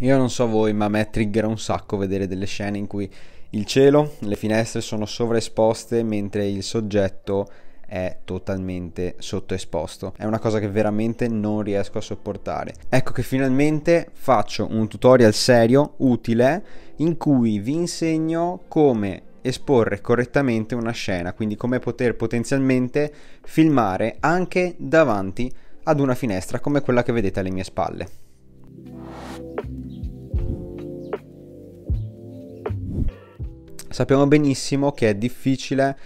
Io non so voi, ma a me trigger un sacco vedere delle scene in cui il cielo, le finestre sono sovraesposte mentre il soggetto è totalmente sottoesposto. È una cosa che veramente non riesco a sopportare. Ecco che finalmente faccio un tutorial serio, utile, in cui vi insegno come esporre correttamente una scena, quindi come poter potenzialmente filmare anche davanti ad una finestra come quella che vedete alle mie spalle. Sappiamo benissimo che è difficile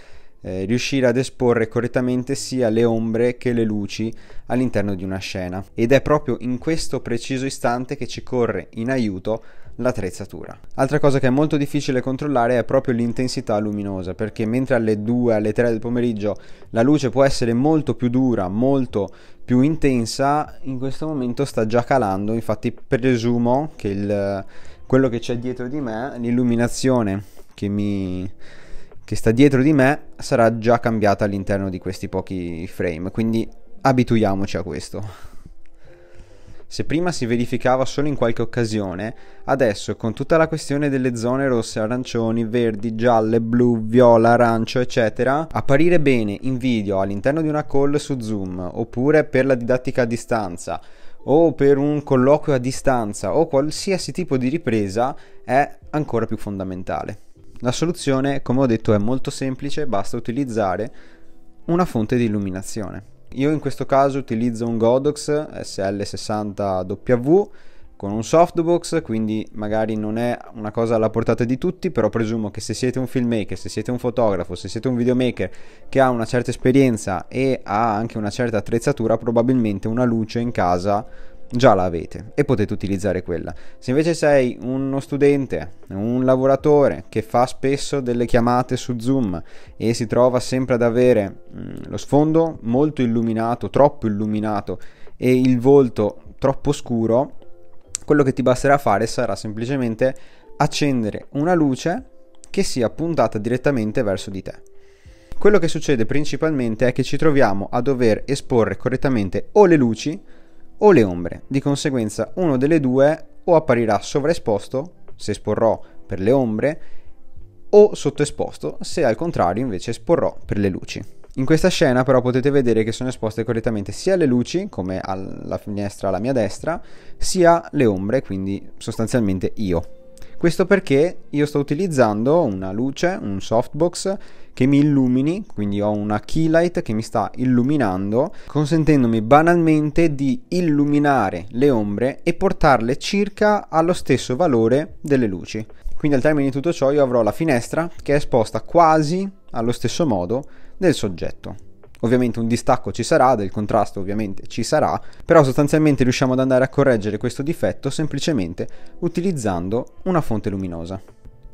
eh, riuscire ad esporre correttamente sia le ombre che le luci all'interno di una scena ed è proprio in questo preciso istante che ci corre in aiuto l'attrezzatura. Altra cosa che è molto difficile controllare è proprio l'intensità luminosa, perché mentre alle 2, alle 3 del pomeriggio la luce può essere molto più dura, molto più intensa, in questo momento sta già calando, infatti presumo che il, quello che c'è dietro di me, l'illuminazione che, mi, che sta dietro di me sarà già cambiata all'interno di questi pochi frame, quindi abituiamoci a questo. Se prima si verificava solo in qualche occasione, adesso con tutta la questione delle zone rosse, arancioni, verdi, gialle, blu, viola, arancio, eccetera, apparire bene in video all'interno di una call su Zoom, oppure per la didattica a distanza, o per un colloquio a distanza, o qualsiasi tipo di ripresa, è ancora più fondamentale. La soluzione, come ho detto, è molto semplice, basta utilizzare una fonte di illuminazione. Io in questo caso utilizzo un Godox SL60W con un softbox, quindi magari non è una cosa alla portata di tutti, però presumo che se siete un filmmaker, se siete un fotografo, se siete un videomaker che ha una certa esperienza e ha anche una certa attrezzatura, probabilmente una luce in casa già la avete e potete utilizzare quella. Se invece sei uno studente, un lavoratore che fa spesso delle chiamate su Zoom e si trova sempre ad avere mm, lo sfondo molto illuminato, troppo illuminato e il volto troppo scuro, quello che ti basterà fare sarà semplicemente accendere una luce che sia puntata direttamente verso di te. Quello che succede principalmente è che ci troviamo a dover esporre correttamente o le luci o le ombre. Di conseguenza uno delle due o apparirà sovraesposto, se esporrò per le ombre, o sottoesposto, se al contrario invece esporrò per le luci. In questa scena però potete vedere che sono esposte correttamente sia le luci, come alla finestra alla mia destra, sia le ombre, quindi sostanzialmente io. Questo perché io sto utilizzando una luce, un softbox che mi illumini, quindi ho una keylight che mi sta illuminando, consentendomi banalmente di illuminare le ombre e portarle circa allo stesso valore delle luci. Quindi al termine di tutto ciò io avrò la finestra che è esposta quasi allo stesso modo del soggetto. Ovviamente un distacco ci sarà, del contrasto ovviamente ci sarà, però sostanzialmente riusciamo ad andare a correggere questo difetto semplicemente utilizzando una fonte luminosa.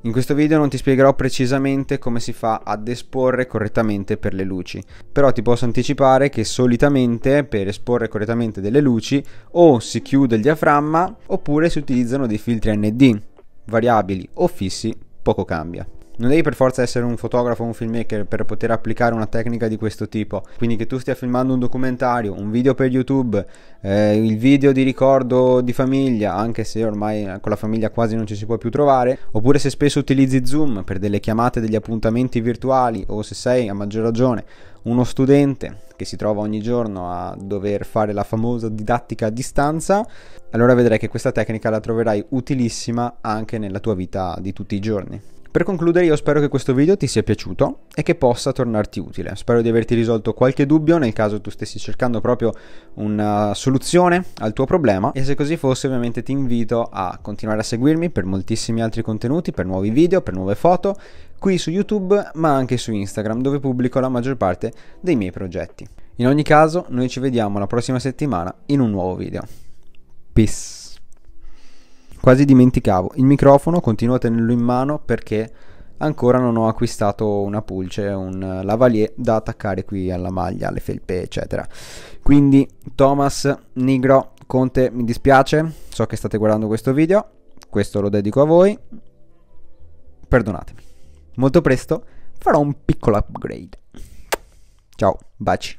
In questo video non ti spiegherò precisamente come si fa ad esporre correttamente per le luci, però ti posso anticipare che solitamente per esporre correttamente delle luci o si chiude il diaframma oppure si utilizzano dei filtri ND, variabili o fissi, poco cambia non devi per forza essere un fotografo o un filmmaker per poter applicare una tecnica di questo tipo. Quindi che tu stia filmando un documentario, un video per YouTube, eh, il video di ricordo di famiglia, anche se ormai con la famiglia quasi non ci si può più trovare, oppure se spesso utilizzi Zoom per delle chiamate, degli appuntamenti virtuali o se sei a maggior ragione uno studente che si trova ogni giorno a dover fare la famosa didattica a distanza, allora vedrai che questa tecnica la troverai utilissima anche nella tua vita di tutti i giorni. Per concludere io spero che questo video ti sia piaciuto e che possa tornarti utile. Spero di averti risolto qualche dubbio nel caso tu stessi cercando proprio una soluzione al tuo problema e se così fosse ovviamente ti invito a continuare a seguirmi per moltissimi altri contenuti, per nuovi video, per nuove foto qui su YouTube ma anche su Instagram dove pubblico la maggior parte dei miei progetti. In ogni caso noi ci vediamo la prossima settimana in un nuovo video. Peace! Quasi dimenticavo, il microfono continuo a tenerlo in mano perché ancora non ho acquistato una pulce, un lavalier da attaccare qui alla maglia, alle felpe, eccetera. Quindi Thomas, Nigro, Conte, mi dispiace, so che state guardando questo video, questo lo dedico a voi. Perdonatemi. Molto presto farò un piccolo upgrade. Ciao, baci.